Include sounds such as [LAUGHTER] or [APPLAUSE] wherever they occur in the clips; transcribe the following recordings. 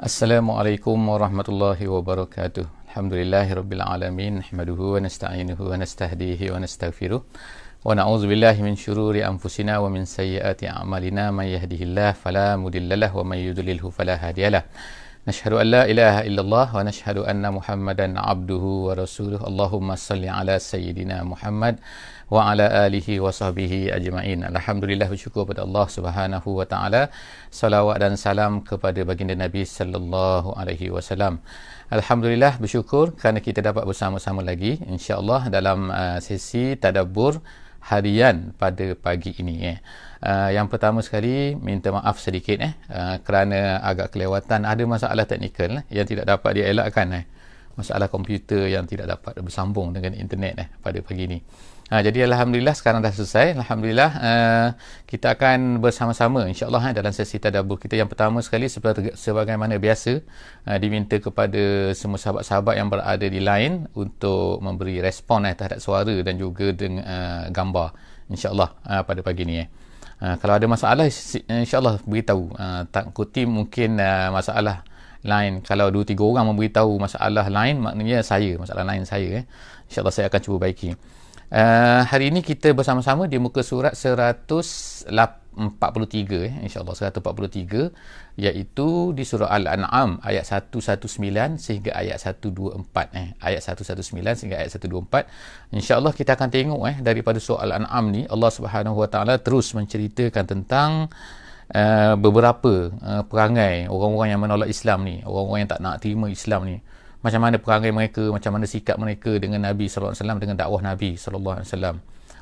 Assalamualaikum warahmatullahi wabarakatuh. Alhamdulillahi rabbil alamin. Nahmaduhu wa nasta'inuhu wa nasta'hdihi wa nasta'firuh. Wa na'udzu billahi min syururi anfusina wa min sayyiati a'malina. Man yahdihillah fala mudillalah wa man yudlilhu fala hadiyalah. نشهد أن لا إله إلا الله ونشهد أن محمدا عبده ورسوله اللهم صل على سيدنا محمد وعلى آله وصحبه أجمعين الحمد لله وشكر بدأ الله سبحانه وتعالى صلاة dan سلام kepada baginda Nabi صلى الله عليه وسلم Alhamdulillah bersyukur kerana kita dapat bersama-sama lagi insya-Allah dalam uh, sesi tadabbur harian pada pagi ini eh. Uh, yang pertama sekali minta maaf sedikit eh uh, kerana agak kelewatan ada masalah teknikal eh, yang tidak dapat dielakkan eh. Masalah komputer yang tidak dapat bersambung dengan internet eh pada pagi ini. Ha, jadi alhamdulillah sekarang dah selesai. Alhamdulillah uh, kita akan bersama-sama insyaAllah, allah eh, dalam sesi tadabbur kita yang pertama sekali seperti sebagaimana biasa uh, diminta kepada semua sahabat-sahabat yang berada di line untuk memberi respon uh, terhadap suara dan juga dengan uh, gambar insyaAllah uh, pada pagi ini. Uh. Uh, kalau ada masalah insyaAllah beritahu. Uh, tak kuti mungkin uh, masalah lain kalau 2 3 orang memberitahu masalah lain maknanya saya masalah lain saya eh insyaallah saya akan cuba baiki Uh, hari ini kita bersama-sama di muka surat 143 eh insyaallah 143 iaitu di surah al-an'am ayat 119 sehingga ayat 124 eh ayat 119 sehingga ayat 124 insyaallah kita akan tengok eh daripada surah al-an'am ni Allah Subhanahu Wa Taala terus menceritakan tentang uh, beberapa uh, perangai orang-orang yang menolak Islam ni orang-orang yang tak nak terima Islam ni macam mana perangai mereka, macam mana sikap mereka dengan Nabi sallallahu alaihi wasallam dengan dakwah Nabi sallallahu alaihi wasallam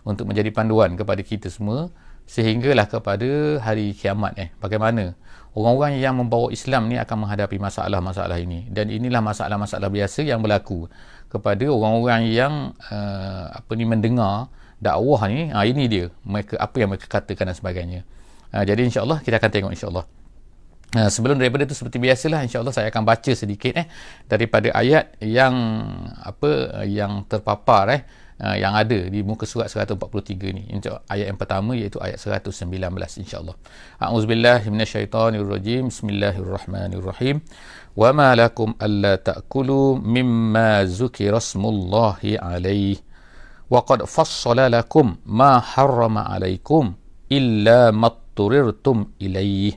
untuk menjadi panduan kepada kita semua sehinggalah kepada hari kiamat eh bagaimana orang-orang yang membawa Islam ni akan menghadapi masalah-masalah ini dan inilah masalah-masalah biasa yang berlaku kepada orang-orang yang uh, apa ni mendengar dakwah ni ha, ini dia mereka apa yang mereka katakan dan sebagainya uh, jadi insyaallah kita akan tengok insyaallah Ah, sebelum daripada itu seperti biasalah insyaAllah saya akan baca sedikit eh daripada ayat yang apa yang terpapar eh ah, yang ada di muka surat 143 ni untuk ayat yang pertama iaitu ayat 119 insyaAllah A'udzubillah minasyaitanirrojim Bismillahirrahmanirrahim Wa ma lakum alla ta'kulu mimma zukirasmullahi alaih Wa qad fassala lakum ma harrama alaikum illa matturirtum ilaih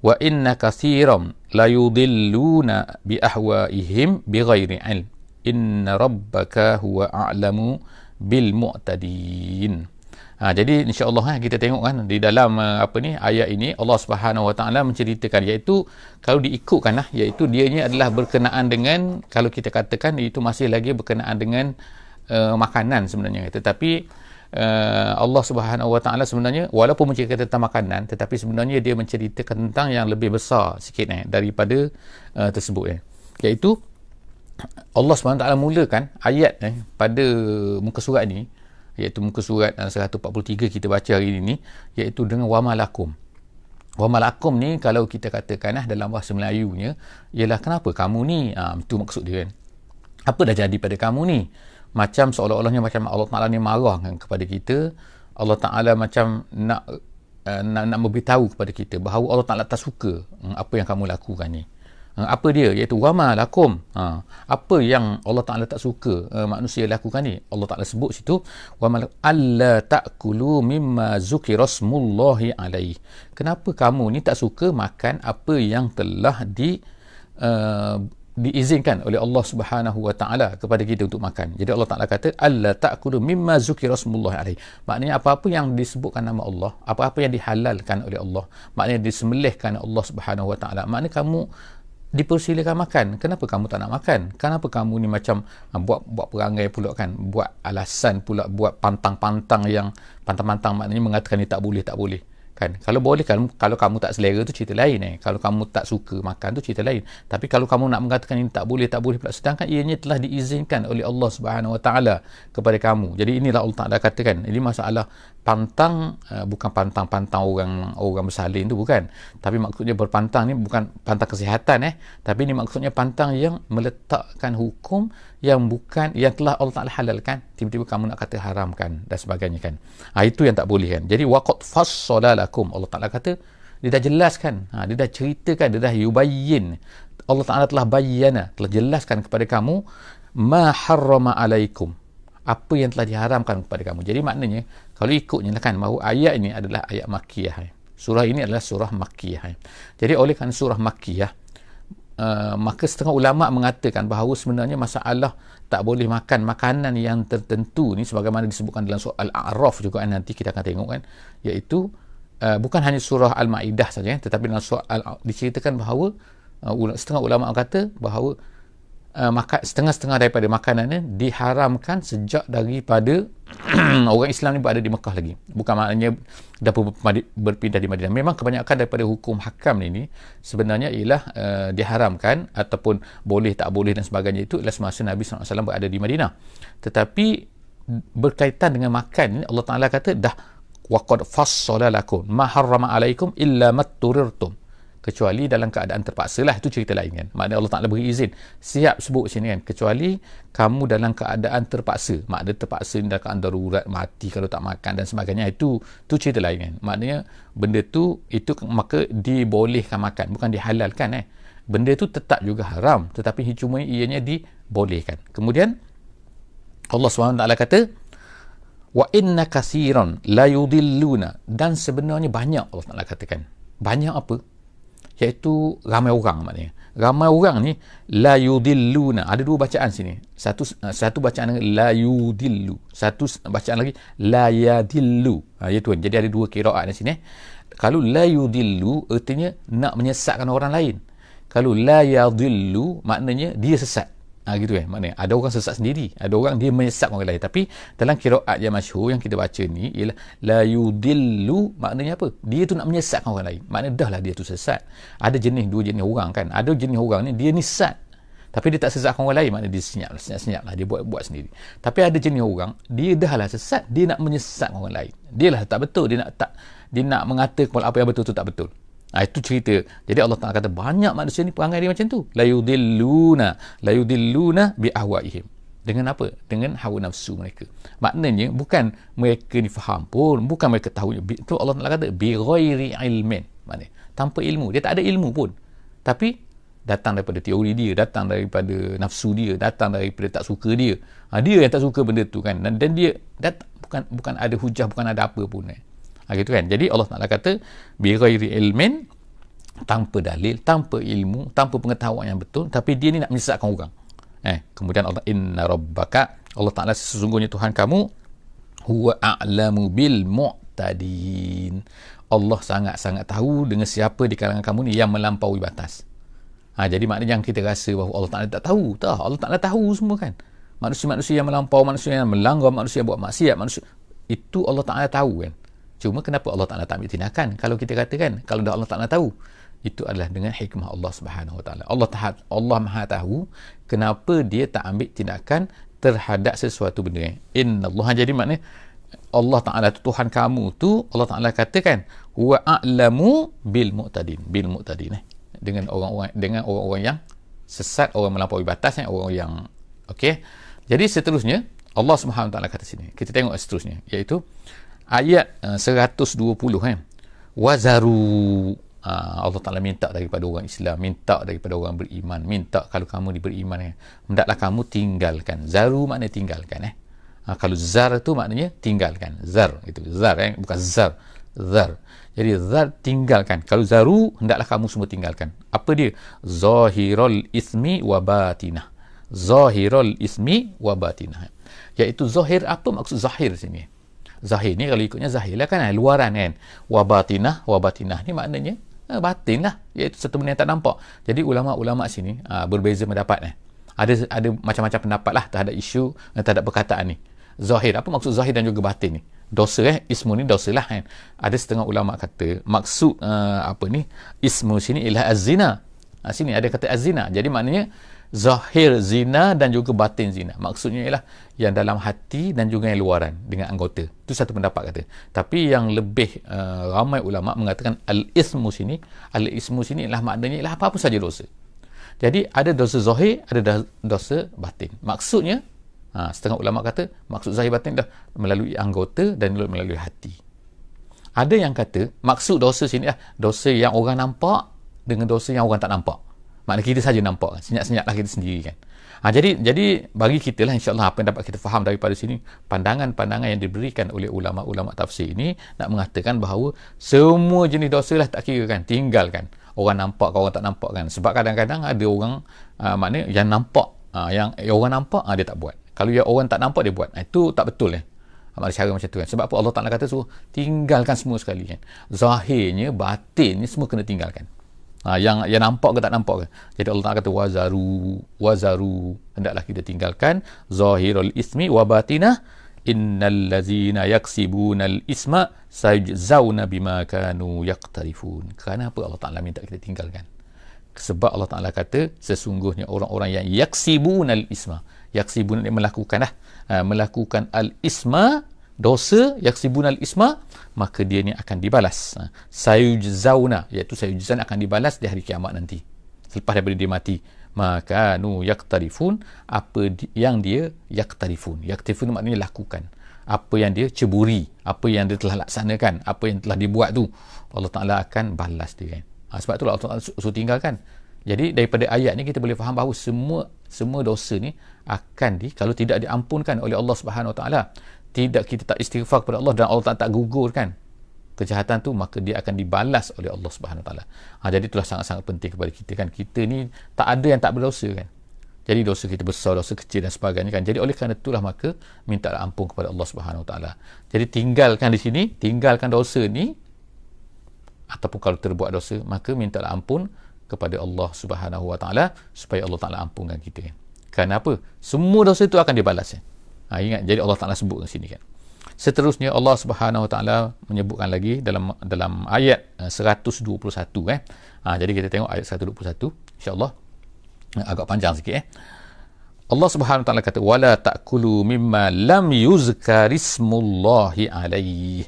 wa inna kathiran la yudilluna bi ahwaihim bi ghairi ilm inna rabbaka huwa a'lamu bil mu'tadin ha, jadi insyaallah ha, kita tengok kan di dalam uh, apa ni ayat ini Allah Subhanahu wa taala menceritakan iaitu kalau diikutkan lah iaitu dianya adalah berkenaan dengan kalau kita katakan itu masih lagi berkenaan dengan uh, makanan sebenarnya tetapi Eh, Allah Subhanahu Wa Taala sebenarnya walaupun menceritakan tentang makanan tetapi sebenarnya dia menceritakan tentang yang lebih besar sikit eh daripada uh, tersebut eh iaitu Allah Subhanahu Wa Taala mulakan ayat eh pada muka surat ni iaitu muka surat 143 eh, kita baca hari ini ni iaitu dengan wamalakum wamalakum ni kalau kita katakan eh, dalam bahasa Melayunya ialah kenapa kamu ni ha, ah, itu maksud dia kan apa dah jadi pada kamu ni macam seolah-olahnya macam Allah Taala ni marah kan kepada kita Allah Taala macam nak, uh, nak nak memberitahu kepada kita bahawa Allah Taala tak suka um, apa yang kamu lakukan ni uh, apa dia iaitu wama lakum ha apa yang Allah Taala tak suka uh, manusia lakukan ni Allah Taala sebut situ wama alla takulu mimma zukirasmullahi alaih kenapa kamu ni tak suka makan apa yang telah di uh, diizinkan oleh Allah Subhanahu wa taala kepada kita untuk makan. Jadi Allah Taala kata alla ta'kulu mimma zukira smullah alaihi. Maknanya apa-apa yang disebutkan nama Allah, apa-apa yang dihalalkan oleh Allah, maknanya disembelihkan Allah Subhanahu wa taala. Maknanya kamu dipersilakan makan. Kenapa kamu tak nak makan? Kenapa kamu ni macam ah, buat buat perangai pula kan? Buat alasan pula buat pantang-pantang yang pantang-pantang maknanya mengatakan ni tak boleh, tak boleh kan kalau boleh kan kalau kamu tak selera tu cerita lain eh kalau kamu tak suka makan tu cerita lain tapi kalau kamu nak mengatakan ini tak boleh tak boleh pula sedangkan ianya telah diizinkan oleh Allah Subhanahu Wa Taala kepada kamu jadi inilah Allah Taala katakan ini masalah pantang eh, bukan pantang-pantang orang orang bersalin tu bukan tapi maksudnya berpantang ni bukan pantang kesihatan eh tapi ini maksudnya pantang yang meletakkan hukum yang bukan yang telah Allah Taala halalkan tiba-tiba kamu nak kata haramkan dan sebagainya kan ha, itu yang tak boleh kan jadi waqad fassalala lakum Allah Ta'ala kata dia dah jelaskan ha, dia dah ceritakan dia dah yubayyin Allah Ta'ala telah bayyana telah jelaskan kepada kamu ma harrama alaikum apa yang telah diharamkan kepada kamu jadi maknanya kalau ikutnya lah kan mahu ayat ini adalah ayat makiyah surah ini adalah surah makiyah jadi oleh kerana surah makiyah Uh, eh, maka setengah ulama mengatakan bahawa sebenarnya masalah tak boleh makan makanan yang tertentu ni sebagaimana disebutkan dalam soal Al-A'raf juga kan, nanti kita akan tengok kan iaitu Eh, bukan hanya surah Al-Maidah saja, eh, tetapi dalam surah Al diceritakan bahawa uh, setengah ulama kata bahawa maka setengah-setengah daripada makanannya diharamkan sejak daripada [CLEARS THROAT] orang Islam ni berada di Mekah lagi. Bukan maknanya dapat berpindah di Madinah. Memang kebanyakan daripada hukum hakam ni ni sebenarnya ialah uh, diharamkan ataupun boleh tak boleh dan sebagainya itu ialah semasa Nabi SAW berada di Madinah. Tetapi berkaitan dengan makan ni Allah Taala kata dah waqad fassala lakum ma harrama alaikum illa matturirtum kecuali dalam keadaan terpaksa lah itu cerita lain kan maknanya Allah Ta'ala beri izin siap sebut sini kan kecuali kamu dalam keadaan terpaksa maknanya terpaksa ni dalam keadaan darurat mati kalau tak makan dan sebagainya itu tu cerita lain kan maknanya benda tu itu maka dibolehkan makan bukan dihalalkan eh benda tu tetap juga haram tetapi cuma ianya dibolehkan kemudian Allah SWT kata wa inna kathiran la yudilluna dan sebenarnya banyak Allah Taala katakan banyak apa iaitu ramai orang maknanya ramai orang ni la yudilluna ada dua bacaan sini satu eh, satu bacaan lagi la yudillu satu bacaan lagi la yadillu ha ya tuan jadi ada dua qiraat di sini kalau la yudillu artinya nak menyesatkan orang lain kalau la yadillu maknanya dia sesat Ha, gitu eh. Maknanya ada orang sesat sendiri. Ada orang dia menyesat orang lain. Tapi dalam kiraat yang masyur yang kita baca ni ialah la yudillu maknanya apa? Dia tu nak menyesat orang lain. Maknanya dah lah dia tu sesat. Ada jenis dua jenis orang kan. Ada jenis orang ni dia ni sesat. Tapi dia tak sesat orang lain. Maknanya dia senyap lah. Senyap, lah. Dia buat buat sendiri. Tapi ada jenis orang dia dah lah sesat. Dia nak menyesat orang lain. Dia lah tak betul. Dia nak tak dia nak mengatakan apa yang betul tu tak betul. Ha, itu cerita. Jadi Allah Taala kata banyak manusia ni perangai dia macam tu. La yudilluna, la yudilluna bi ahwaihim. Dengan apa? Dengan hawa nafsu mereka. Maknanya bukan mereka ni faham pun, bukan mereka tahu. Itu Allah Taala kata bi ghairi ilmin. Maknanya tanpa ilmu. Dia tak ada ilmu pun. Tapi datang daripada teori dia, datang daripada nafsu dia, datang daripada tak suka dia. Ha, dia yang tak suka benda tu kan. Dan, dan dia dat, bukan bukan ada hujah, bukan ada apa pun. Eh ha, gitu kan jadi Allah Ta'ala kata birairi ilmin tanpa dalil tanpa ilmu tanpa pengetahuan yang betul tapi dia ni nak menyesatkan orang eh kemudian Allah inna rabbaka Allah Ta'ala sesungguhnya Tuhan kamu huwa a'lamu bil mu'tadin Allah sangat-sangat tahu dengan siapa di kalangan kamu ni yang melampaui batas ha, jadi maknanya yang kita rasa bahawa Allah Ta'ala tak tahu tak Allah Ta'ala tahu semua kan manusia-manusia yang melampau manusia yang melanggar manusia yang buat maksiat manusia itu Allah Ta'ala tahu kan Cuma kenapa Allah Ta'ala tak ambil tindakan? Kalau kita katakan, kalau dah Allah Ta'ala tahu, itu adalah dengan hikmah Allah Subhanahu Wa Ta'ala. Allah tahat, Allah Maha tahu kenapa dia tak ambil tindakan terhadap sesuatu benda. Inna jadi maknanya Allah Ta'ala tu Tuhan kamu tu Allah Ta'ala katakan wa a'lamu bil mu'tadin bil mu'tadin eh. dengan orang-orang dengan orang-orang yang sesat orang melampaui batas eh. orang yang okey jadi seterusnya Allah Subhanahu Wa Ta'ala kata sini kita tengok seterusnya iaitu ayat uh, 120 kan eh. wazaru ha, Allah Ta'ala minta daripada orang Islam minta daripada orang beriman minta kalau kamu beriman eh, hendaklah kamu tinggalkan zaru makna tinggalkan eh ha, kalau zar tu maknanya tinggalkan zar itu zar eh bukan zar zar jadi zar tinggalkan kalau zaru hendaklah kamu semua tinggalkan apa dia zahirul ismi wa batinah zahirul ismi wa batinah iaitu zahir apa maksud zahir sini zahir ni kalau ikutnya zahir lah kan eh? luaran kan wabatinah wabatinah ni maknanya eh, batin lah iaitu sesuatu yang tak nampak jadi ulama-ulama sini aa, ah, berbeza pendapat eh? ada ada macam-macam pendapat lah terhadap isu eh, terhadap perkataan ni zahir apa maksud zahir dan juga batin ni dosa eh ismu ni dosa lah kan ada setengah ulama kata maksud uh, apa ni ismu sini ialah azina ah, sini ada kata azina jadi maknanya zahir zina dan juga batin zina. Maksudnya ialah yang dalam hati dan juga yang luaran dengan anggota. Itu satu pendapat kata. Tapi yang lebih uh, ramai ulama mengatakan al-ismu sini, al-ismu sini ialah maknanya ialah apa-apa saja dosa. Jadi ada dosa zahir, ada dosa batin. Maksudnya ha, setengah ulama kata maksud zahir batin dah melalui anggota dan melalui hati. Ada yang kata maksud dosa sini ah dosa yang orang nampak dengan dosa yang orang tak nampak. Maknanya kita saja nampak senyap-senyaplah kita sendiri kan. Ha, jadi jadi bagi kita lah insyaAllah apa yang dapat kita faham daripada sini pandangan-pandangan yang diberikan oleh ulama-ulama tafsir ini nak mengatakan bahawa semua jenis dosa lah tak kira kan tinggalkan orang nampak kau orang tak nampak kan sebab kadang-kadang ada orang uh, maknanya yang nampak uh, yang eh, orang nampak uh, dia tak buat kalau yang orang tak nampak dia buat itu tak betul eh Amal cara macam tu kan. Sebab apa Allah Ta'ala kata suruh tinggalkan semua sekali kan. Zahirnya, batinnya semua kena tinggalkan. Ha, yang yang nampak ke tak nampak ke? Jadi Allah Ta'ala kata wazaru wazaru hendaklah kita tinggalkan zahirul ismi wa batinah innal ladzina yaksibunal isma sayjzauna bima kanu yaqtarifun. Kerana apa Allah Ta'ala minta kita tinggalkan? Sebab Allah Ta'ala kata sesungguhnya orang-orang yang yaksibunal isma yaksibun melakukanlah ha, melakukan al isma dosa yang yaksibunal isma maka dia ni akan dibalas ha. sayujzauna iaitu sayujzan akan dibalas di hari kiamat nanti selepas daripada dia mati maka nu yaktarifun apa yang dia yaktarifun yaktarifun maknanya lakukan apa yang dia ceburi apa yang dia telah laksanakan apa yang telah dibuat tu Allah Ta'ala akan balas dia kan. ha, sebab tu Allah Ta'ala suruh tinggalkan jadi daripada ayat ni kita boleh faham bahawa semua semua dosa ni akan di kalau tidak diampunkan oleh Allah Subhanahu Wa Taala tidak kita tak istighfar kepada Allah dan Allah tak, tak gugur kan kejahatan tu maka dia akan dibalas oleh Allah Subhanahu taala. Ha, jadi itulah sangat-sangat penting kepada kita kan. Kita ni tak ada yang tak berdosa kan. Jadi dosa kita besar, dosa kecil dan sebagainya kan. Jadi oleh kerana itulah maka minta ampun kepada Allah Subhanahu taala. Jadi tinggalkan di sini, tinggalkan dosa ni ataupun kalau terbuat dosa maka minta ampun kepada Allah Subhanahu wa taala supaya Allah taala ampunkan kita. Kan? Kenapa? Semua dosa itu akan dibalas. Kan? Ha, ingat jadi Allah Taala sebut sini kan. Seterusnya Allah Subhanahu Wa Taala menyebutkan lagi dalam dalam ayat 121 eh, eh. Ha, jadi kita tengok ayat 121 insya-Allah eh, agak panjang sikit eh. Allah Subhanahu Wa Taala kata wala taqulu mimma lam yuzkarismullahi alaihi.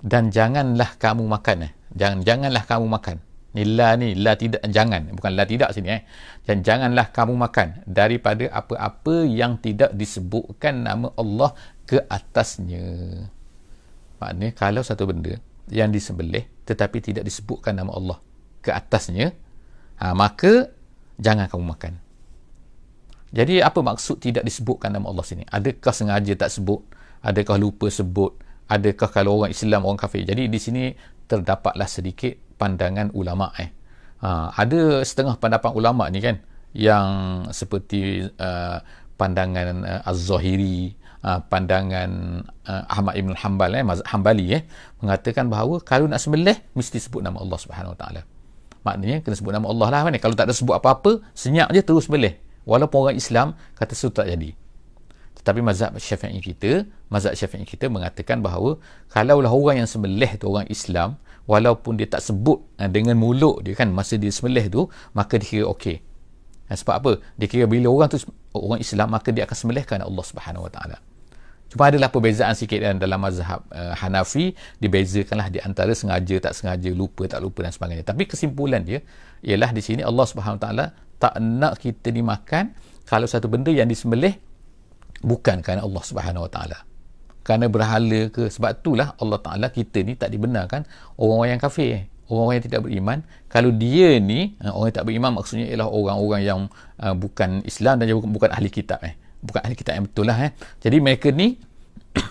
Dan janganlah kamu makan eh. Jangan janganlah kamu makan ni la ni la tidak jangan bukan la tidak sini eh dan janganlah kamu makan daripada apa-apa yang tidak disebutkan nama Allah ke atasnya maknanya kalau satu benda yang disembelih tetapi tidak disebutkan nama Allah ke atasnya ha, maka jangan kamu makan jadi apa maksud tidak disebutkan nama Allah sini adakah sengaja tak sebut adakah lupa sebut adakah kalau orang Islam orang kafir jadi di sini terdapatlah sedikit pandangan ulama eh. Ha, ada setengah pandangan ulama ni kan yang seperti uh, pandangan uh, Az-Zahiri, uh, pandangan uh, Ahmad Ibn Hanbal eh, mazhab Hanbali eh, mengatakan bahawa kalau nak sembelih mesti sebut nama Allah Subhanahu Wa Taala. Maknanya kena sebut nama Allah lah kan. Kalau tak ada sebut apa-apa, senyap je terus sembelih. Walaupun orang Islam kata sesuatu tak jadi. Tetapi mazhab Syafi'i kita, mazhab Syafi'i kita mengatakan bahawa kalaulah orang yang sembelih tu orang Islam, walaupun dia tak sebut eh, dengan mulut dia kan masa dia semelih tu maka dia kira okey eh, sebab apa dia kira bila orang tu orang Islam maka dia akan semelihkan Allah Subhanahu Wa Taala cuma adalah perbezaan sikit kan dalam mazhab uh, Hanafi dibezakanlah di antara sengaja tak sengaja lupa tak lupa dan sebagainya tapi kesimpulan dia ialah di sini Allah Subhanahu Wa Taala tak nak kita dimakan kalau satu benda yang disembelih bukan kerana Allah Subhanahu Wa Taala kerana berhala ke sebab itulah Allah Ta'ala kita ni tak dibenarkan orang-orang yang kafir orang-orang yang tidak beriman kalau dia ni eh, orang yang tak beriman maksudnya ialah orang-orang yang uh, bukan Islam dan juga bukan ahli kitab eh. bukan ahli kitab yang betul lah eh. jadi mereka ni [COUGHS]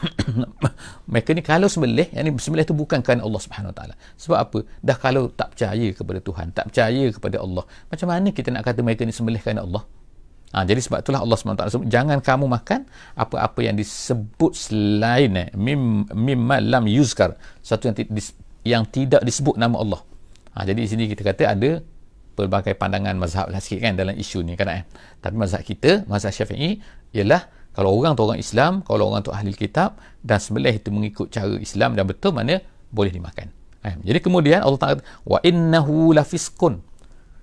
mereka ni kalau sembelih yang ni sembelih tu bukan kerana Allah Subhanahu taala sebab apa dah kalau tak percaya kepada Tuhan tak percaya kepada Allah macam mana kita nak kata mereka ni sembelih kerana Allah Ha, jadi sebab itulah Allah SWT sebut, jangan kamu makan apa-apa yang disebut selain eh, mim, mim yuzkar. Satu yang, yang tidak disebut nama Allah. Ha, jadi di sini kita kata ada pelbagai pandangan mazhab lah sikit kan dalam isu ni kan eh. Tapi mazhab kita, mazhab syafi'i ialah kalau orang tu orang Islam, kalau orang tu ahli kitab dan sebelah itu mengikut cara Islam dan betul mana boleh dimakan. Eh. jadi kemudian Allah Taala wa innahu lafiskun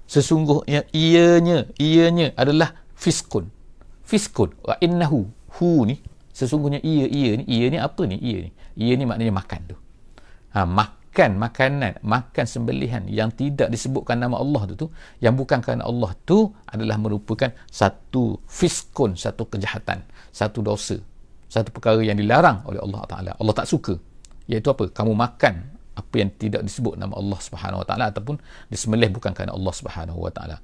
sesungguhnya ianya ianya adalah fiskun fiskun wa innahu hu ni sesungguhnya ia ia ni ia ni apa ni ia ni ia ni maknanya makan tu ha, makan makanan makan sembelihan yang tidak disebutkan nama Allah tu tu yang bukan kerana Allah tu adalah merupakan satu fiskun satu kejahatan satu dosa satu perkara yang dilarang oleh Allah Taala Allah tak suka iaitu apa kamu makan apa yang tidak disebut nama Allah Subhanahu Wa Taala ataupun disembelih bukan kerana Allah Subhanahu Wa Taala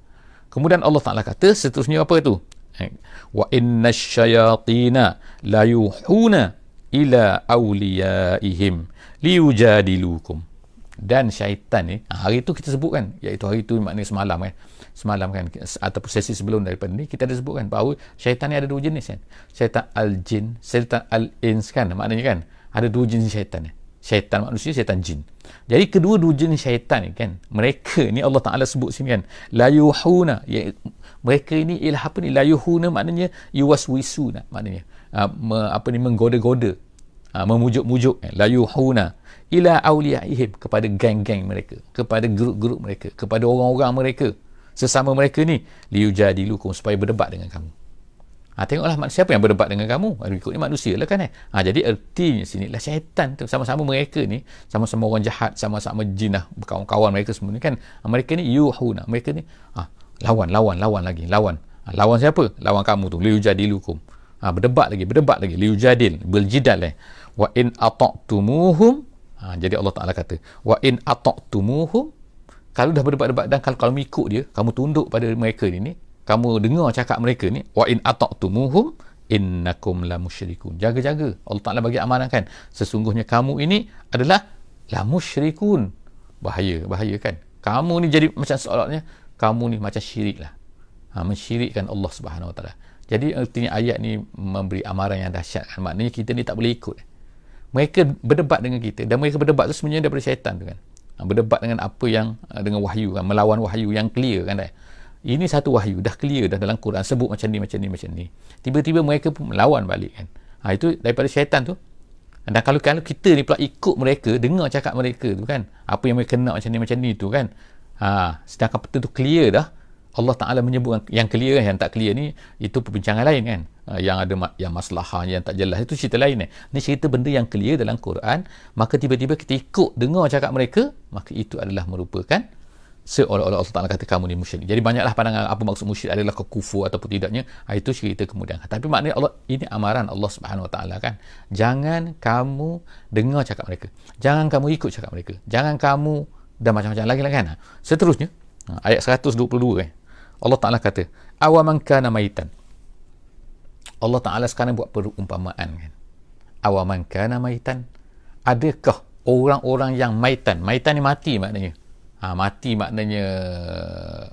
Kemudian Allah Taala kata seterusnya apa itu? Eh, Wa inna syayatina la yuhuna ila awliyaihim liyujadilukum. Dan syaitan ni, ah, hari tu kita sebut kan, iaitu hari tu maknanya semalam kan. Semalam kan, ataupun sesi sebelum daripada ni, kita ada sebut kan bahawa syaitan ni ada dua jenis kan. Syaitan al-jin, syaitan al-ins kan, maknanya kan, ada dua jenis syaitan ni syaitan manusia syaitan jin jadi kedua-dua jenis syaitan ni kan mereka ni Allah Taala sebut sini kan Layuhuna, ya, mereka ini ilah apa ni Layuhuna yuhuna maknanya yuwaswisuna maknanya uh, me, apa ni menggoda-goda uh, memujuk-mujuk kan la yuhuna ila auliyaihim kepada geng-geng mereka kepada grup-grup mereka kepada orang-orang mereka sesama mereka ni liujadilukum supaya berdebat dengan kamu Ha, tengoklah siapa yang berdebat dengan kamu. Ha, ikut ni manusia lah kan eh. Ha, jadi ertinya sini lah syaitan tu. Sama-sama mereka ni. Sama-sama orang jahat. Sama-sama jin lah. Kawan-kawan mereka semua ni kan. Ha, mereka ni yuhuna. Mereka ni ha, lawan, lawan, lawan lagi. Lawan. Ha, lawan siapa? Lawan kamu tu. Liu jadilukum. Ha, berdebat lagi, berdebat lagi. Liu jadil. Berjidal eh. Wa in ata'tumuhum. Ha, jadi Allah Ta'ala kata. Wa in ata'tumuhum. Kalau dah berdebat-debat dan kalau, kalau ikut dia, kamu tunduk pada mereka ni, ni kamu dengar cakap mereka ni wa in ataqtumuhum innakum la musyrikun jaga-jaga Allah Taala bagi amaran kan sesungguhnya kamu ini adalah la musyrikun bahaya bahaya kan kamu ni jadi macam seolahnya kamu ni macam syirik lah ha, mensyirikkan Allah Subhanahu Wa Taala jadi artinya ayat ni memberi amaran yang dahsyat kan maknanya kita ni tak boleh ikut mereka berdebat dengan kita dan mereka berdebat tu sebenarnya daripada syaitan tu kan ha, berdebat dengan apa yang dengan wahyu kan melawan wahyu yang clear kan dah kan? ini satu wahyu dah clear dah dalam Quran sebut macam ni macam ni macam ni tiba-tiba mereka pun melawan balik kan ha, itu daripada syaitan tu dan kalau kalau kita ni pula ikut mereka dengar cakap mereka tu kan apa yang mereka nak macam ni macam ni tu kan ha, sedangkan betul tu clear dah Allah Ta'ala menyebut yang clear kan, yang tak clear ni itu perbincangan lain kan ha, yang ada ma- yang maslahah yang tak jelas itu cerita lain kan. ni. Ni cerita benda yang clear dalam Quran, maka tiba-tiba kita ikut dengar cakap mereka, maka itu adalah merupakan seolah-olah Allah Ta'ala kata kamu ni musyrik jadi banyaklah pandangan apa maksud musyrik adalah kekufu ataupun tidaknya ah, itu cerita kemudian tapi maknanya Allah ini amaran Allah Subhanahu Wa Ta'ala kan jangan kamu dengar cakap mereka jangan kamu ikut cakap mereka jangan kamu dan macam-macam lagi lah kan seterusnya ah, ayat 122 eh, Allah Ta'ala kata awaman kana maitan Allah Ta'ala sekarang buat perumpamaan kan awaman kana maitan adakah orang-orang yang maitan maitan ni mati maknanya Ha, mati maknanya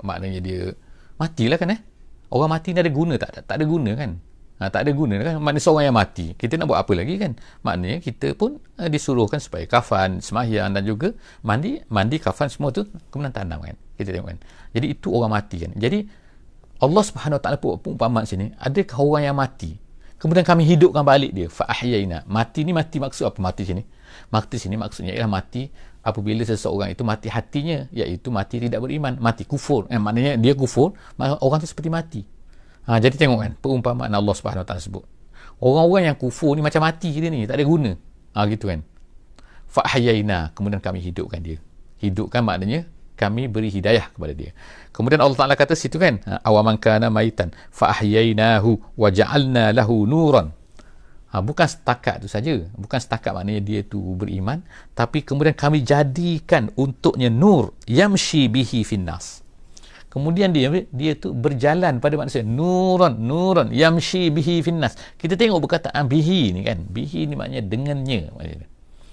maknanya dia matilah kan eh. Orang mati ni ada guna tak? Tak, tak ada guna kan? Ha, tak ada guna kan? Maknanya seorang yang mati. Kita nak buat apa lagi kan? Maknanya kita pun ha, disuruhkan supaya kafan, semahian dan juga mandi mandi kafan semua tu kemudian tanam kan? Kita tengok kan? Jadi itu orang mati kan? Jadi Allah Subhanahu Taala pun umpama sini ada orang yang mati. Kemudian kami hidupkan balik dia. Fa'ahyayna. Mati ni mati maksud apa? Mati sini. Mati sini maksudnya ialah mati apabila seseorang itu mati hatinya iaitu mati tidak beriman mati kufur eh, maknanya dia kufur orang tu seperti mati ha, jadi tengok kan perumpamaan Allah subhanahu wa ta'ala sebut orang-orang yang kufur ni macam mati dia ni tak ada guna ha, gitu kan fahyayna kemudian kami hidupkan dia hidupkan maknanya kami beri hidayah kepada dia. Kemudian Allah Taala kata situ kan, ha, awamankana maitan fa ahyainahu wa ja'alna lahu nuran. Ha, bukan setakat tu saja. Bukan setakat maknanya dia tu beriman. Tapi kemudian kami jadikan untuknya nur. Yamshi bihi finnas. Kemudian dia dia tu berjalan pada manusia. Nuron, nuron. Yamshi bihi finnas. Kita tengok perkataan bihi ni kan. Bihi ni maknanya dengannya. Maknanya.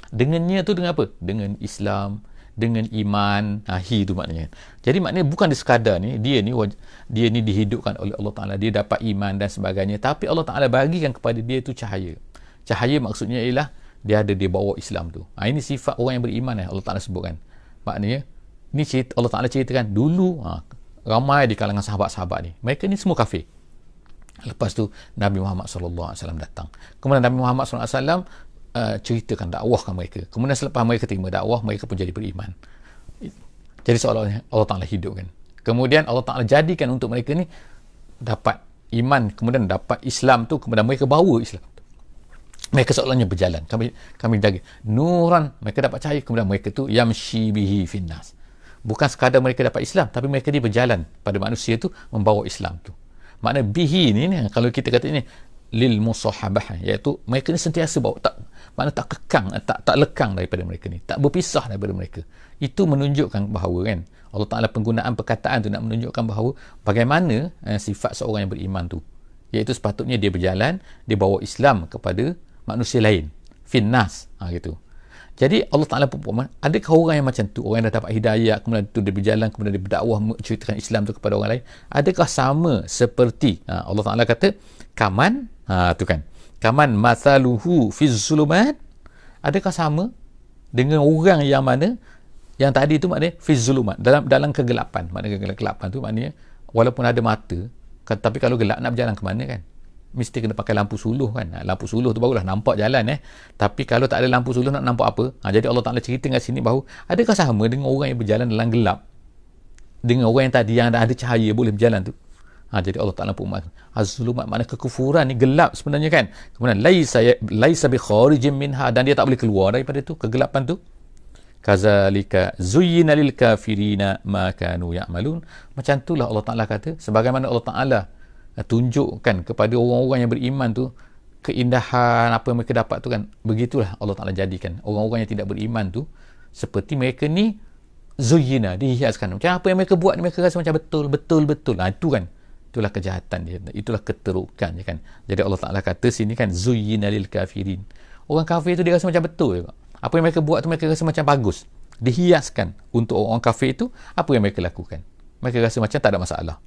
Dengannya tu dengan apa? Dengan Islam dengan iman ahi tu maknanya jadi maknanya bukan dia sekadar ni dia ni dia ni dihidupkan oleh Allah Taala dia dapat iman dan sebagainya tapi Allah Taala bagikan kepada dia tu cahaya cahaya maksudnya ialah dia ada dia bawa Islam tu ha, ini sifat orang yang beriman eh, Allah Taala sebutkan maknanya ni cerita, Allah Taala ceritakan dulu ha, ramai di kalangan sahabat-sahabat ni mereka ni semua kafir Lepas tu Nabi Muhammad SAW datang. Kemudian Nabi Muhammad SAW Uh, ceritakan, dakwahkan mereka. Kemudian selepas mereka terima dakwah, mereka pun jadi beriman. Jadi seolah-olah Allah Ta'ala kan. Kemudian Allah Ta'ala jadikan untuk mereka ni dapat iman, kemudian dapat Islam tu, kemudian mereka bawa Islam. Mereka seolah-olahnya berjalan. Kami kami jaga. Nuran, mereka dapat cahaya. Kemudian mereka tu, yamshi bihi finnas. Bukan sekadar mereka dapat Islam, tapi mereka ni berjalan pada manusia tu, membawa Islam tu. Makna bihi ni, ni kalau kita kata ni, lil musahabah iaitu mereka ni sentiasa bawa tak mana tak kekang eh, tak tak lekang daripada mereka ni tak berpisah daripada mereka itu menunjukkan bahawa kan Allah Taala penggunaan perkataan tu nak menunjukkan bahawa bagaimana eh, sifat seorang yang beriman tu iaitu sepatutnya dia berjalan dia bawa Islam kepada manusia lain finnas ha, gitu jadi Allah Taala pun ada ke orang yang macam tu orang yang dah dapat hidayah kemudian tu dia berjalan kemudian dia berdakwah menceritakan Islam tu kepada orang lain adakah sama seperti ha, Allah Taala kata kaman ha tu kan kaman mataluhu fi zulumat adakah sama dengan orang yang mana yang tadi tu maknanya fi zulumat dalam dalam kegelapan maknanya kegelapan tu maknanya walaupun ada mata kan, tapi kalau gelap nak berjalan ke mana kan mesti kena pakai lampu suluh kan ha, lampu suluh tu barulah nampak jalan eh tapi kalau tak ada lampu suluh nak nampak apa ha, jadi Allah Ta'ala cerita kat sini bahawa adakah sama dengan orang yang berjalan dalam gelap dengan orang yang tadi yang ada cahaya boleh berjalan tu Ha, jadi Allah Taala pun az-zulumat makna kekufuran ni gelap sebenarnya kan. Kemudian laisa ya, laisa bi kharijin minha dan dia tak boleh keluar daripada tu kegelapan tu. Kazalika zuyyina lil kafirina ma kanu ya'malun. Macam tu lah Allah Taala kata sebagaimana Allah Taala eh, tunjukkan kepada orang-orang yang beriman tu keindahan apa yang mereka dapat tu kan begitulah Allah Taala jadikan orang-orang yang tidak beriman tu seperti mereka ni zuyina dihiaskan macam apa yang mereka buat ni mereka rasa macam betul betul betul ha, itu kan itulah kejahatan dia itulah keterukan dia kan jadi Allah Taala kata sini kan zuyyina lil kafirin orang kafir itu dia rasa macam betul juga apa yang mereka buat tu mereka rasa macam bagus dihiaskan untuk orang kafir itu apa yang mereka lakukan mereka rasa macam tak ada masalah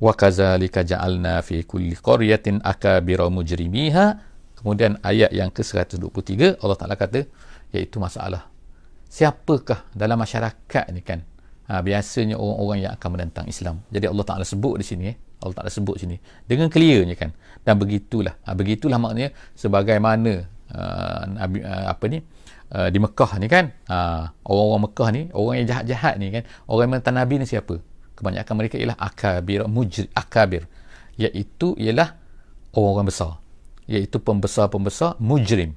wa kazalika ja'alna fi kulli qaryatin akabira mujrimiha kemudian ayat yang ke-123 Allah Taala kata iaitu masalah siapakah dalam masyarakat ni kan ha, biasanya orang-orang yang akan menentang Islam jadi Allah Taala sebut di sini eh, Allah Ta'ala sebut sini dengan clearnya kan dan begitulah ha, begitulah maknanya sebagaimana uh, uh, apa ni uh, di Mekah ni kan ha, orang-orang Mekah ni orang yang jahat-jahat ni kan orang yang menentang Nabi ni siapa kebanyakan mereka ialah akabir mujri, akabir iaitu ialah orang-orang besar iaitu pembesar-pembesar mujrim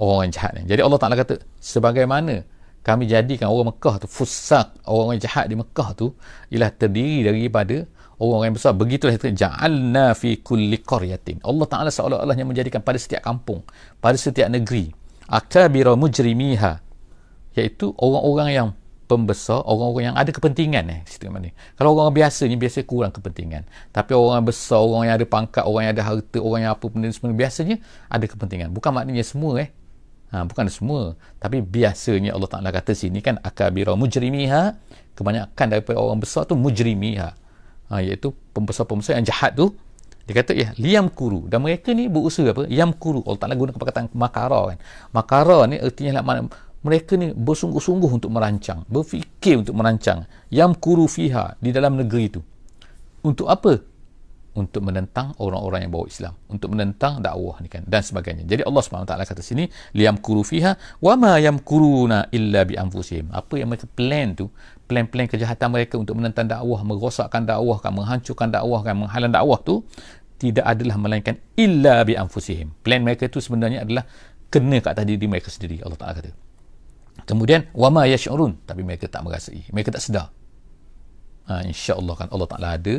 orang yang jahat ni. Jadi Allah Taala kata, sebagaimana kami jadikan orang Mekah tu fusak, orang yang jahat di Mekah tu ialah terdiri daripada orang-orang yang besar begitulah kata ja'alna fi kulli qaryatin Allah Taala seolah-olah yang menjadikan pada setiap kampung pada setiap negeri akabira mujrimiha iaitu orang-orang yang pembesar orang-orang yang ada kepentingan eh situ mana kalau orang, -orang biasa ni biasa kurang kepentingan tapi orang, besar orang yang ada pangkat orang yang ada harta orang yang apa pun benda semua biasanya ada kepentingan bukan maknanya semua eh ha, bukan semua tapi biasanya Allah Taala kata sini kan akabira mujrimiha kebanyakan daripada orang besar tu mujrimiha ha, iaitu pembesar-pembesar yang jahat tu dia kata ya liam kuru dan mereka ni berusaha apa yam kuru Allah Taala guna perkataan makara kan makara ni artinya lah mana mereka ni bersungguh-sungguh untuk merancang berfikir untuk merancang yam kuru fiha di dalam negeri itu untuk apa untuk menentang orang-orang yang bawa Islam untuk menentang dakwah ni kan dan sebagainya jadi Allah SWT kata sini liam kuru fiha wa ma yam kuruna illa bi anfusihim apa yang mereka plan tu plan-plan kejahatan mereka untuk menentang dakwah, merosakkan dakwah, kan, menghancurkan dakwah, kan, menghalang dakwah tu tidak adalah melainkan illa bi anfusihim. Plan mereka tu sebenarnya adalah kena kat tadi di mereka sendiri Allah Taala kata. Kemudian wama yashurun tapi mereka tak merasai. Mereka tak sedar. Ha, insya-Allah kan Allah Taala ada,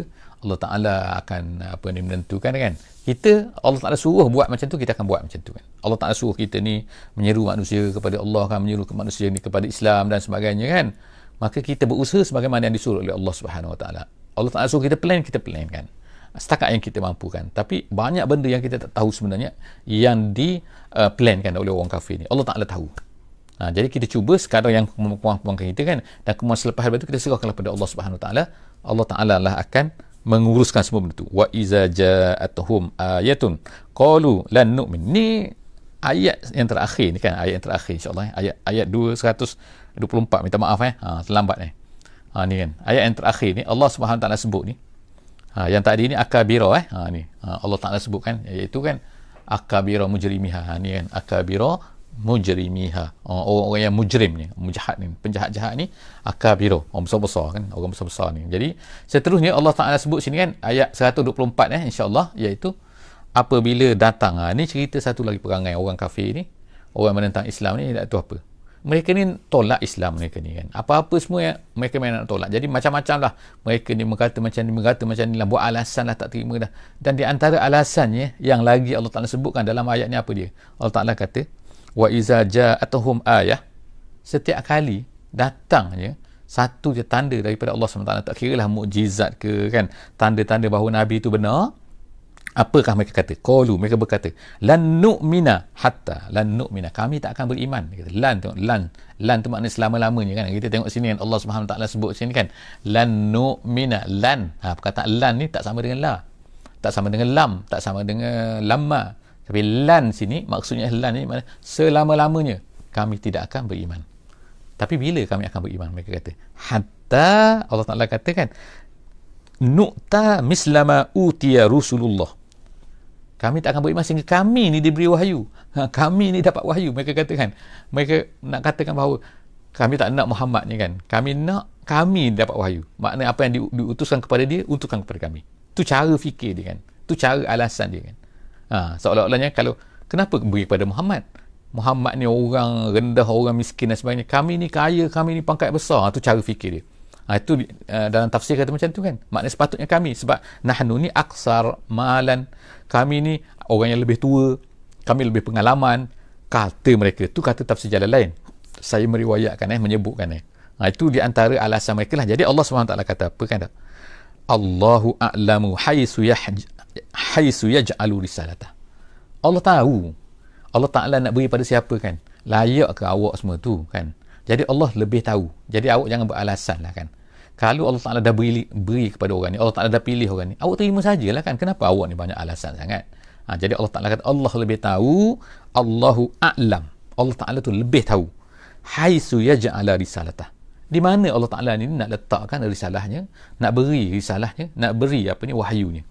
Allah Taala akan apa ni menentukan kan. Kita Allah Taala suruh buat macam tu kita akan buat macam tu kan. Allah Taala suruh kita ni menyeru manusia kepada Allah kan, menyeru ke manusia ni kepada Islam dan sebagainya kan maka kita berusaha sebagaimana yang disuruh oleh Allah Subhanahu Wa Taala. Allah Taala suruh kita plan, kita plan kan. Setakat yang kita mampu kan. Tapi banyak benda yang kita tak tahu sebenarnya yang di uh, plan kan oleh orang kafir ni. Allah Taala tahu. Ha, jadi kita cuba sekadar yang kemampuan kita kan dan kemudian selepas itu kita serahkanlah kepada Allah Subhanahu Wa Taala. Allah Taala lah akan menguruskan semua benda tu. Wa iza ja'atuhum ayatun qalu lan nu'min. Ni ayat yang terakhir ni kan ayat yang terakhir insyaallah eh. ayat ayat 224 minta maaf eh ha terlambat ni eh. ha ni kan ayat yang terakhir ni Allah Subhanahu taala sebut ni ha yang tadi ni akabira eh ha ni ha, Allah taala sebut kan iaitu kan akabira mujrimiha ha ni kan akabira mujrimiha ha, orang-orang yang mujrim ni mujahat ni penjahat-jahat ni akabira orang besar-besar kan orang besar-besar ni jadi seterusnya Allah taala sebut sini kan ayat 124 eh insyaallah iaitu apabila datang ha, ni cerita satu lagi perangai orang kafir ni orang menentang Islam ni tak tahu apa mereka ni tolak Islam mereka ni kan apa-apa semua yang mereka main nak tolak jadi macam-macam lah mereka ni berkata macam ni berkata macam ni lah buat alasan lah tak terima dah dan di antara alasannya yang lagi Allah Ta'ala sebutkan dalam ayat ni apa dia Allah Ta'ala kata wa iza ja'atuhum ayah setiap kali datangnya satu je tanda daripada Allah SWT tak kira lah mujizat ke kan tanda-tanda bahawa Nabi tu benar apakah mereka kata qalu mereka berkata lan nu'mina hatta lan nu'mina kami tak akan beriman kata, lan tengok lan lan tu makna selama-lamanya kan kita tengok sini kan Allah Subhanahu taala sebut sini kan lan nu'mina lan ha perkataan lan ni tak sama dengan la tak sama dengan lam tak sama dengan lama tapi lan sini maksudnya lan ni makna selama-lamanya kami tidak akan beriman tapi bila kami akan beriman mereka kata hatta Allah Taala katakan, kan nu'ta mislama utiya rasulullah kami tak akan beriman sehingga kami ni diberi wahyu ha, kami ni dapat wahyu mereka katakan mereka nak katakan bahawa kami tak nak Muhammad ni kan kami nak kami dapat wahyu makna apa yang diutuskan kepada dia utuskan kepada kami tu cara fikir dia kan tu cara alasan dia kan ha, seolah-olahnya kalau kenapa beri kepada Muhammad Muhammad ni orang rendah orang miskin dan sebagainya kami ni kaya kami ni pangkat besar ha, tu cara fikir dia Ha, itu uh, dalam tafsir kata macam tu kan. maknanya sepatutnya kami sebab nahnu ni aksar malan. Kami ni orang yang lebih tua. Kami lebih pengalaman. Kata mereka. tu kata tafsir jalan lain. Saya meriwayatkan eh, menyebutkan eh. Ha, itu di antara alasan mereka lah. Jadi Allah SWT kata apa kan tak? Allahu a'lamu haisu, haisu yaj'alu risalata. Allah tahu. Allah Ta'ala nak beri pada siapa kan? Layak ke awak semua tu kan? Jadi Allah lebih tahu. Jadi awak jangan beralasan lah kan kalau Allah Ta'ala dah beri, beri kepada orang ni Allah Ta'ala dah pilih orang ni awak terima sajalah kan kenapa awak ni banyak alasan sangat ha, jadi Allah Ta'ala kata Allah lebih tahu Allahu A'lam Allah Ta'ala tu lebih tahu haisu yaja'ala risalatah di mana Allah Ta'ala ni nak letakkan risalahnya nak beri risalahnya nak beri apa ni wahyunya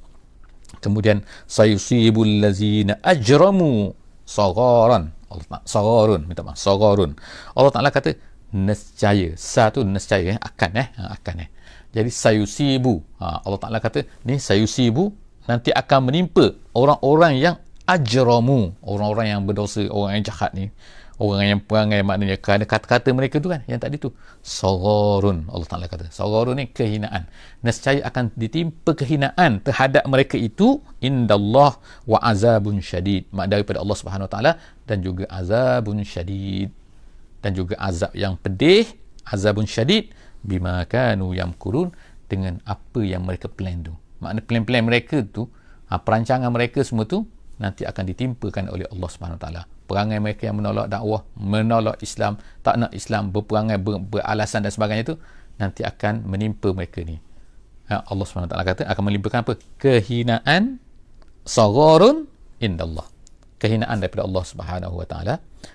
kemudian sayusibul lazina ajramu sagaran Allah Ta'ala sagarun minta maaf sagarun Allah Ta'ala kata nescaya. Sa tu nescaya eh akan eh ha, akan eh. Jadi sayusibu. Ha Allah Taala kata ni sayusibu nanti akan menimpa orang-orang yang ajramu, orang-orang yang berdosa, orang yang jahat ni. Orang yang perangai maknanya kerana kata-kata mereka tu kan yang tadi tu. Sagharun Allah Taala kata. Sagharun ni kehinaan. Nescaya akan ditimpa kehinaan terhadap mereka itu Allah wa azabun syadid. maknanya daripada Allah Subhanahu wa Taala dan juga azabun syadid dan juga azab yang pedih azabun syadid bima kanu yamkurun dengan apa yang mereka plan tu makna plan-plan mereka tu ha, perancangan mereka semua tu nanti akan ditimpakan oleh Allah Subhanahu Wa Taala perangai mereka yang menolak dakwah menolak Islam tak nak Islam berperangai ber, beralasan dan sebagainya tu nanti akan menimpa mereka ni ha, Allah Subhanahu Wa Taala kata akan melimpahkan apa kehinaan sagharun indallah kehinaan daripada Allah Subhanahu Wa Taala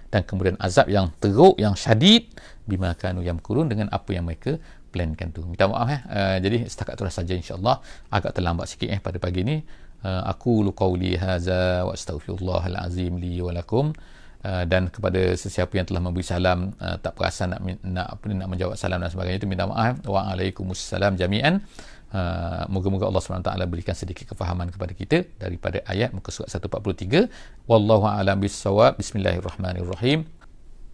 dan kemudian azab yang teruk yang syadid bima kanu yang kurun dengan apa yang mereka plankan tu. Minta maaf eh. Uh, jadi setakat tu dah saja insya-Allah agak terlambat sikit eh pada pagi ni. Uh, aku lu qauli haza wa astaghfirullahal azim li wa uh, dan kepada sesiapa yang telah memberi salam uh, tak perasan nak nak apa nak menjawab salam dan sebagainya itu minta maaf. Waalaikumussalam jami'an. Uh, moga-moga Allah SWT berikan sedikit kefahaman kepada kita daripada ayat muka surat 143 wallahu a'lam bissawab bismillahirrahmanirrahim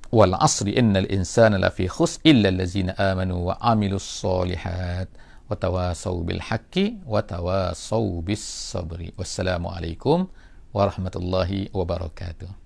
wal asri innal insana lafi khus illa allazina amanu wa amilus salihat. wa tawasaw bil haqqi wa tawasaw bis sabri wassalamu alaikum warahmatullahi wabarakatuh